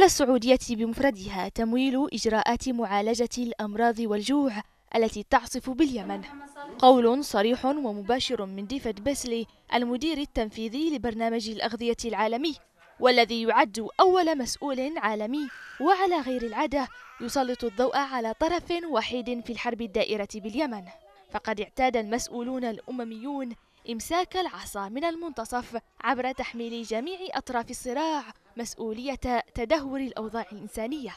على السعودية بمفردها تمويل إجراءات معالجة الأمراض والجوع التي تعصف باليمن قول صريح ومباشر من ديفيد بيسلي المدير التنفيذي لبرنامج الأغذية العالمي والذي يعد أول مسؤول عالمي وعلى غير العادة يسلط الضوء على طرف وحيد في الحرب الدائرة باليمن فقد اعتاد المسؤولون الأمميون إمساك العصا من المنتصف عبر تحميل جميع أطراف الصراع مسؤولية تدهور الأوضاع الإنسانية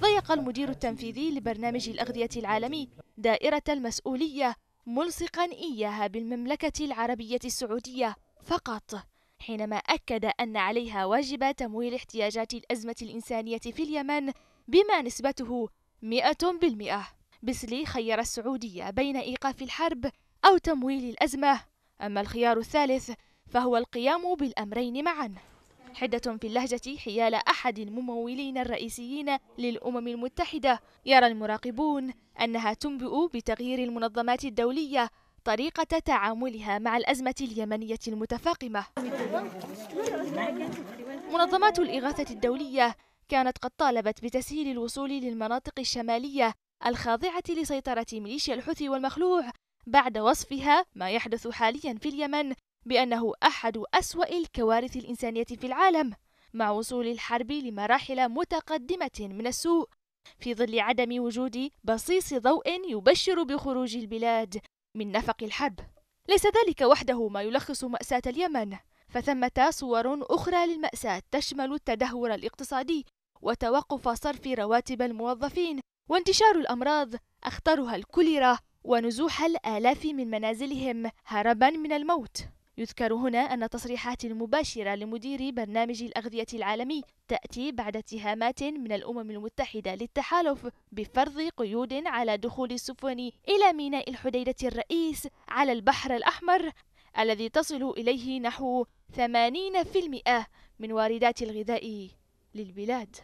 ضيق المدير التنفيذي لبرنامج الأغذية العالمي دائرة المسؤولية ملصقا إياها بالمملكة العربية السعودية فقط حينما أكد أن عليها واجب تمويل احتياجات الأزمة الإنسانية في اليمن بما نسبته 100% بسلي خير السعودية بين إيقاف الحرب أو تمويل الأزمة أما الخيار الثالث فهو القيام بالأمرين معا حدة في اللهجة حيال أحد الممولين الرئيسيين للأمم المتحدة يرى المراقبون أنها تنبئ بتغيير المنظمات الدولية طريقة تعاملها مع الأزمة اليمنية المتفاقمة منظمات الإغاثة الدولية كانت قد طالبت بتسهيل الوصول للمناطق الشمالية الخاضعة لسيطرة ميليشيا الحوثي والمخلوع بعد وصفها ما يحدث حاليا في اليمن بأنه أحد أسوأ الكوارث الإنسانية في العالم مع وصول الحرب لمراحل متقدمة من السوء في ظل عدم وجود بصيص ضوء يبشر بخروج البلاد من نفق الحرب ليس ذلك وحده ما يلخص مأساة اليمن فثمة صور أخرى للمأساة تشمل التدهور الاقتصادي وتوقف صرف رواتب الموظفين وانتشار الأمراض أخطرها الكوليرا ونزوح الآلاف من منازلهم هربا من الموت يذكر هنا أن تصريحات مباشرة لمدير برنامج الأغذية العالمي تأتي بعد اتهامات من الأمم المتحدة للتحالف بفرض قيود على دخول السفن إلى ميناء الحديدة الرئيس على البحر الأحمر الذي تصل إليه نحو 80% من واردات الغذاء للبلاد.